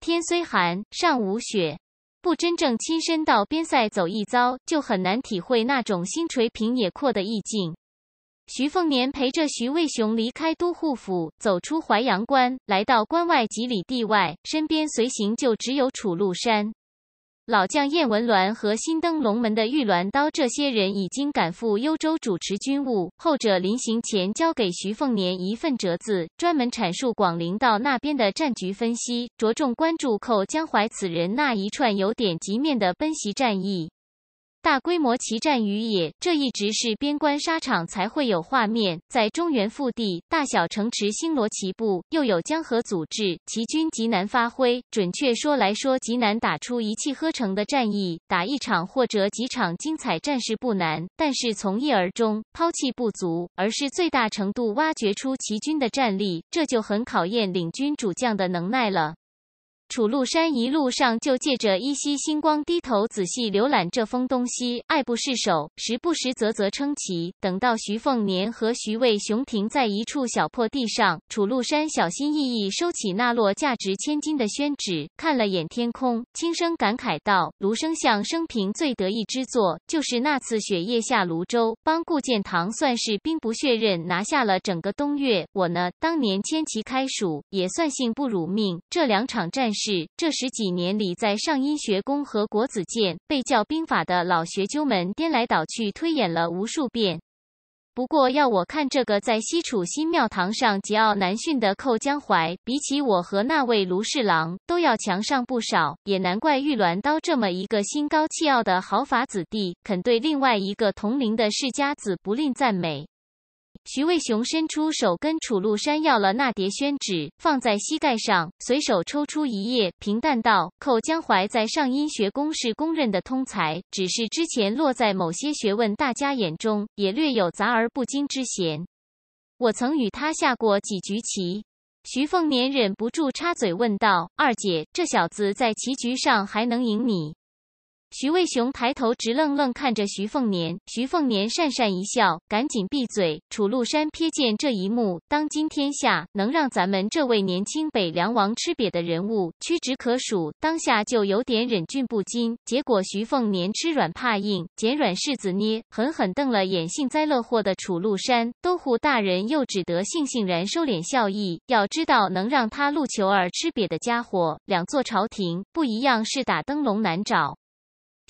天虽寒，尚无雪。不真正亲身到边塞走一遭，就很难体会那种星垂平野阔的意境。徐凤年陪着徐渭雄离开都护府，走出淮阳关，来到关外几里地外，身边随行就只有楚禄山。老将燕文鸾和新登龙门的玉鸾刀，这些人已经赶赴幽州主持军务。后者临行前交给徐凤年一份折子，专门阐述广陵道那边的战局分析，着重关注寇江淮此人那一串有点极面的奔袭战役。大规模骑战于野，这一直是边关沙场才会有画面。在中原腹地，大小城池星罗棋布，又有江河阻滞，齐军极难发挥。准确说来说，极难打出一气呵成的战役。打一场或者几场精彩战事不难，但是从一而终，抛弃不足，而是最大程度挖掘出齐军的战力，这就很考验领军主将的能耐了。楚禄山一路上就借着依稀星光低头仔细浏览这封东西，爱不释手，时不时啧啧称奇。等到徐凤年和徐渭熊停在一处小破地上，楚禄山小心翼翼收起那摞价值千金的宣纸，看了眼天空，轻声感慨道：“卢生相生平最得意之作，就是那次雪夜下泸州，帮顾建堂算是兵不血刃拿下了整个东岳。我呢，当年千骑开蜀，也算幸不辱命。这两场战是这十几年里，在上音学宫和国子监被教兵法的老学究们颠来倒去推演了无数遍。不过要我看，这个在西楚新庙堂上桀骜难驯的寇江淮，比起我和那位卢侍郎，都要强上不少。也难怪玉鸾刀这么一个心高气傲的豪法子弟，肯对另外一个同龄的世家子不吝赞美。徐渭雄伸出手，跟楚禄山要了那叠宣纸，放在膝盖上，随手抽出一页，平淡道：“寇江淮在上音学宫是公认的通才，只是之前落在某些学问，大家眼中也略有杂而不精之嫌。我曾与他下过几局棋。”徐凤年忍不住插嘴问道：“二姐，这小子在棋局上还能赢你？”徐渭熊抬头直愣愣看着徐凤年，徐凤年讪讪一笑，赶紧闭嘴。楚禄山瞥见这一幕，当今天下能让咱们这位年轻北凉王吃瘪的人物屈指可数，当下就有点忍俊不禁。结果徐凤年吃软怕硬，捡软柿子捏，狠狠瞪了眼幸灾乐祸的楚禄山。都护大人又只得悻悻然收敛笑意。要知道，能让他陆求儿吃瘪的家伙，两座朝廷不一样是打灯笼难找。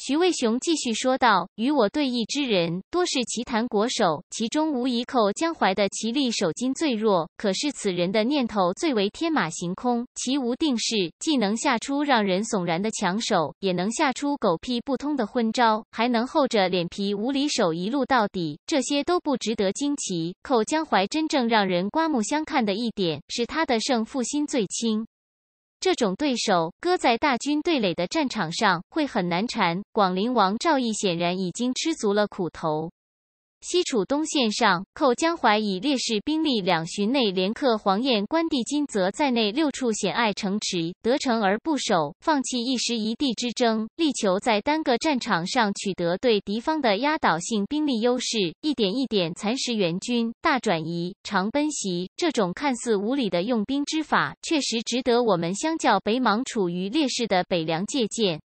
徐渭雄继续说道：“与我对弈之人多是棋坛国手，其中无疑寇江淮的棋力手筋最弱。可是此人的念头最为天马行空，棋无定势，既能下出让人悚然的强手，也能下出狗屁不通的昏招，还能厚着脸皮无理手一路到底。这些都不值得惊奇。寇江淮真正让人刮目相看的一点是他的胜负心最轻。”这种对手，搁在大军对垒的战场上，会很难缠。广陵王赵毅显然已经吃足了苦头。西楚东线上，寇江淮以劣势兵力，两旬内连克黄燕、关帝、金泽在内六处险隘城池，得城而不守，放弃一时一地之争，力求在单个战场上取得对敌方的压倒性兵力优势，一点一点蚕食援军，大转移、长奔袭，这种看似无理的用兵之法，确实值得我们相较北莽处于劣势的北凉借鉴。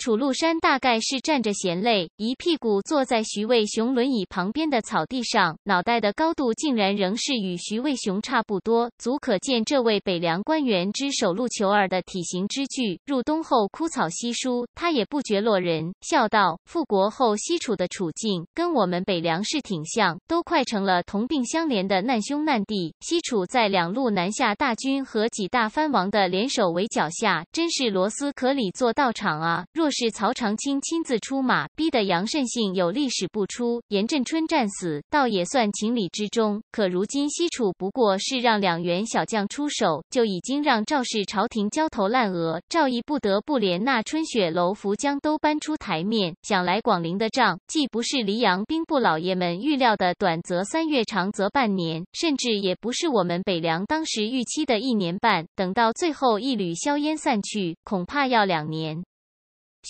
楚禄山大概是站着嫌累，一屁股坐在徐渭熊轮椅旁边的草地上，脑袋的高度竟然仍是与徐渭熊差不多，足可见这位北凉官员之首鹿求儿的体型之巨。入冬后枯草稀疏，他也不觉落人，笑道：“复国后西楚的处境跟我们北凉是挺像，都快成了同病相怜的难兄难弟。西楚在两路南下大军和几大藩王的联手围剿下，真是螺丝壳里做道场啊！”若就是曹长青亲自出马，逼得杨慎信有历史不出，严振春战死，倒也算情理之中。可如今西楚不过是让两员小将出手，就已经让赵氏朝廷焦头烂额。赵毅不得不连那春雪楼福江都搬出台面。想来广陵的仗，既不是黎阳兵部老爷们预料的短则三月，长则半年，甚至也不是我们北凉当时预期的一年半。等到最后一缕硝烟散去，恐怕要两年。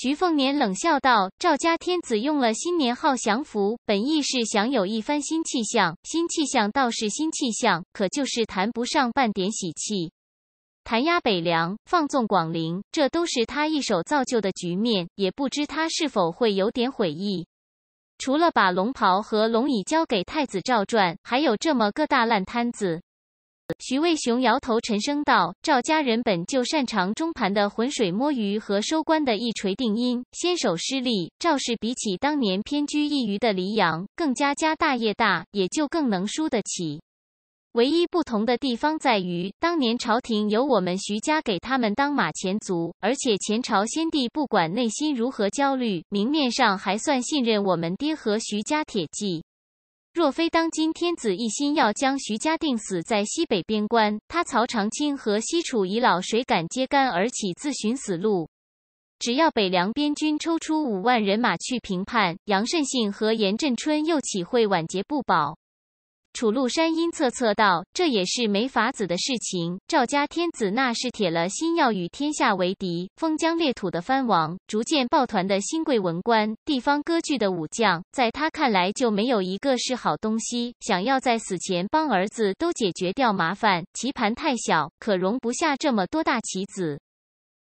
徐凤年冷笑道：“赵家天子用了新年号降服，本意是想有一番新气象。新气象倒是新气象，可就是谈不上半点喜气。弹压北凉，放纵广陵，这都是他一手造就的局面。也不知他是否会有点悔意。除了把龙袍和龙椅交给太子赵传，还有这么个大烂摊子。”徐渭雄摇头沉声道：“赵家人本就擅长中盘的浑水摸鱼和收官的一锤定音，先手失利。赵氏比起当年偏居一隅的黎阳，更加家大业大，也就更能输得起。唯一不同的地方在于，当年朝廷有我们徐家给他们当马前卒，而且前朝先帝不管内心如何焦虑，明面上还算信任我们爹和徐家铁骑。”若非当今天子一心要将徐家定死在西北边关，他曹长青和西楚遗老谁敢揭竿而起自寻死路？只要北凉边军抽出五万人马去平叛，杨慎信和严振春又岂会晚节不保？楚禄山阴恻恻道：“这也是没法子的事情。赵家天子那是铁了心要与天下为敌，封疆列土的藩王，逐渐抱团的新贵文官，地方割据的武将，在他看来就没有一个是好东西。想要在死前帮儿子都解决掉麻烦，棋盘太小，可容不下这么多大棋子。”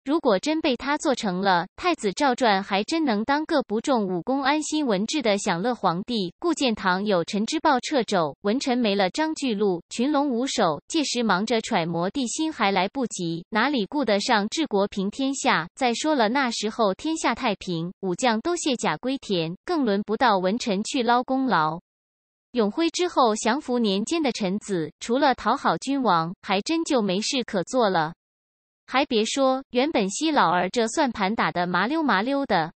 如果真被他做成了太子赵传，还真能当个不重武功、安心文治的享乐皇帝。顾建堂有陈之豹掣肘，文臣没了张巨禄，群龙无首，届时忙着揣摩帝心还来不及，哪里顾得上治国平天下？再说了，那时候天下太平，武将都卸甲归田，更轮不到文臣去捞功劳。永徽之后降服年间的臣子，除了讨好君王，还真就没事可做了。还别说，原本西老儿这算盘打得麻溜麻溜的。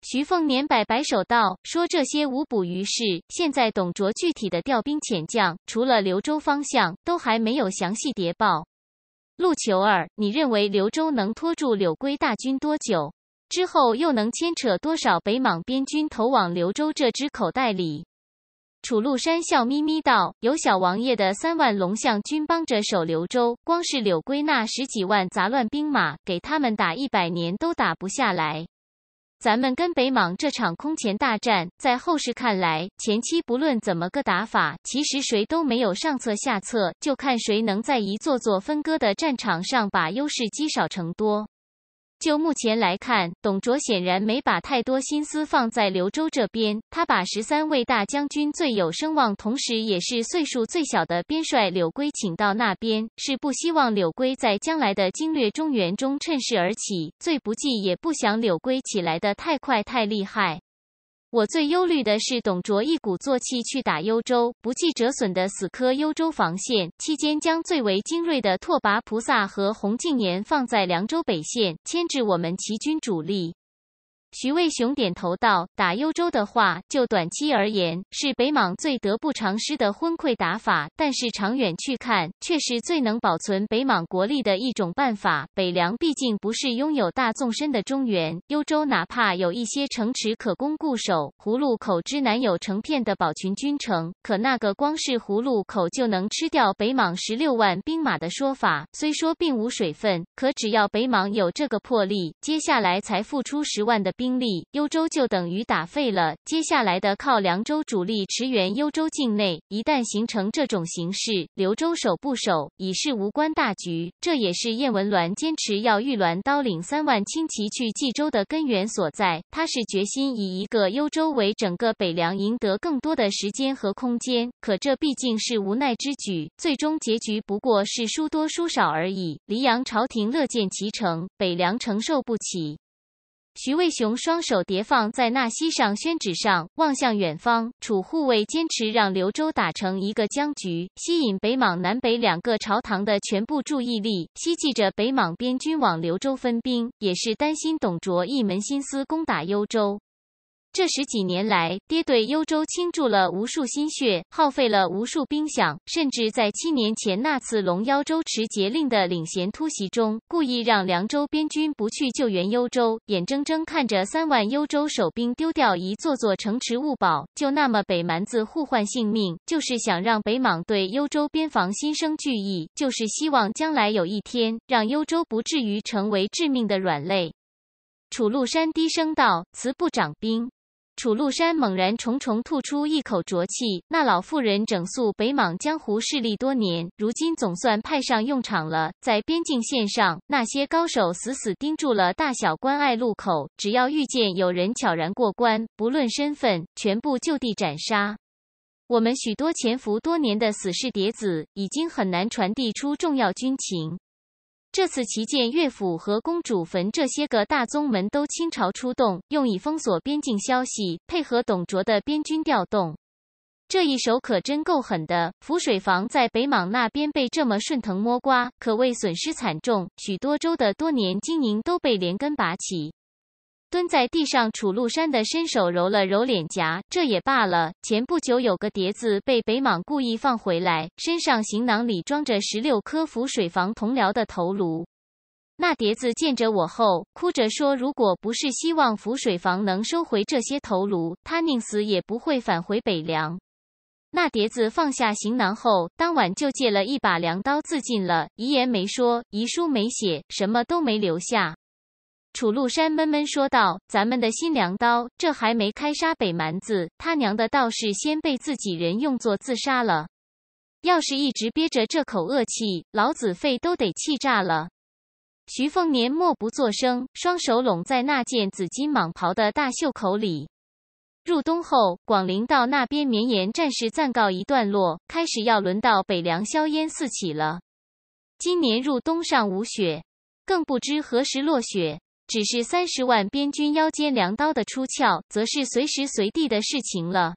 徐凤年摆摆手道：“说这些无补于事。现在董卓具体的调兵遣将，除了刘州方向，都还没有详细谍报。陆求儿，你认为刘州能拖住柳归大军多久？之后又能牵扯多少北莽边军投往刘州这只口袋里？”楚禄山笑眯眯道：“有小王爷的三万龙象军帮着守刘州，光是柳归那十几万杂乱兵马，给他们打一百年都打不下来。咱们跟北莽这场空前大战，在后世看来，前期不论怎么个打法，其实谁都没有上策下策，就看谁能在一座座分割的战场上把优势积少成多。”就目前来看，董卓显然没把太多心思放在刘州这边。他把十三位大将军最有声望，同时也是岁数最小的边帅柳圭请到那边，是不希望柳圭在将来的经略中原中趁势而起，最不济也不想柳圭起来的太快太厉害。我最忧虑的是，董卓一鼓作气去打幽州，不计折损的死磕幽州防线期间，将最为精锐的拓跋菩萨和洪敬年放在凉州北线，牵制我们齐军主力。徐渭熊点头道：“打幽州的话，就短期而言是北莽最得不偿失的昏溃打法，但是长远去看，却是最能保存北莽国力的一种办法。北凉毕竟不是拥有大纵深的中原，幽州哪怕有一些城池可攻固守，葫芦口之南有成片的保群军城，可那个光是葫芦口就能吃掉北莽十六万兵马的说法，虽说并无水分，可只要北莽有这个魄力，接下来才付出十万的兵。”兵力幽州就等于打废了，接下来的靠凉州主力驰援幽州境内。一旦形成这种形势，刘州守不守已是无关大局。这也是燕文鸾坚持要玉鸾刀领三万轻骑去冀州的根源所在。他是决心以一个幽州为整个北凉赢得更多的时间和空间。可这毕竟是无奈之举，最终结局不过是输多输少而已。黎阳朝廷乐见其成，北凉承受不起。徐渭雄双手叠放在纳西上宣纸上，望向远方。楚护卫坚持让刘州打成一个僵局，吸引北莽南北两个朝堂的全部注意力，希冀着北莽边军往刘州分兵，也是担心董卓一门心思攻打幽州。这十几年来，爹对幽州倾注了无数心血，耗费了无数兵饷，甚至在七年前那次龙妖州持节令的领衔突袭中，故意让凉州边军不去救援幽州，眼睁睁看着三万幽州守兵丢掉一座座城池、物堡，就那么北蛮子互换性命，就是想让北莽对幽州边防心生惧意，就是希望将来有一天，让幽州不至于成为致命的软肋。楚禄山低声道：“慈不掌兵。”楚禄山猛然重重吐出一口浊气。那老妇人整肃北莽江湖势力多年，如今总算派上用场了。在边境线上，那些高手死死盯住了大小关隘路口，只要遇见有人悄然过关，不论身份，全部就地斩杀。我们许多潜伏多年的死士谍子，已经很难传递出重要军情。这次，旗舰乐府和公主坟这些个大宗门都倾巢出动，用以封锁边境消息，配合董卓的边军调动。这一手可真够狠的！浮水房在北莽那边被这么顺藤摸瓜，可谓损失惨重，许多州的多年经营都被连根拔起。蹲在地上，楚禄山的伸手揉了揉脸颊，这也罢了。前不久有个碟子被北莽故意放回来，身上行囊里装着十六颗浮水房同僚的头颅。那碟子见着我后，哭着说：“如果不是希望浮水房能收回这些头颅，他宁死也不会返回北凉。”那碟子放下行囊后，当晚就借了一把凉刀自尽了，遗言没说，遗书没写，什么都没留下。楚禄山闷闷说道：“咱们的新粮刀，这还没开杀北蛮子，他娘的倒是先被自己人用作自杀了。要是一直憋着这口恶气，老子肺都得气炸了。”徐凤年默不作声，双手拢在那件紫金蟒袍的大袖口里。入冬后，广陵道那边绵延战事暂告一段落，开始要轮到北凉硝烟四起了。今年入冬尚无雪，更不知何时落雪。只是三十万边军腰间粮刀的出鞘，则是随时随地的事情了。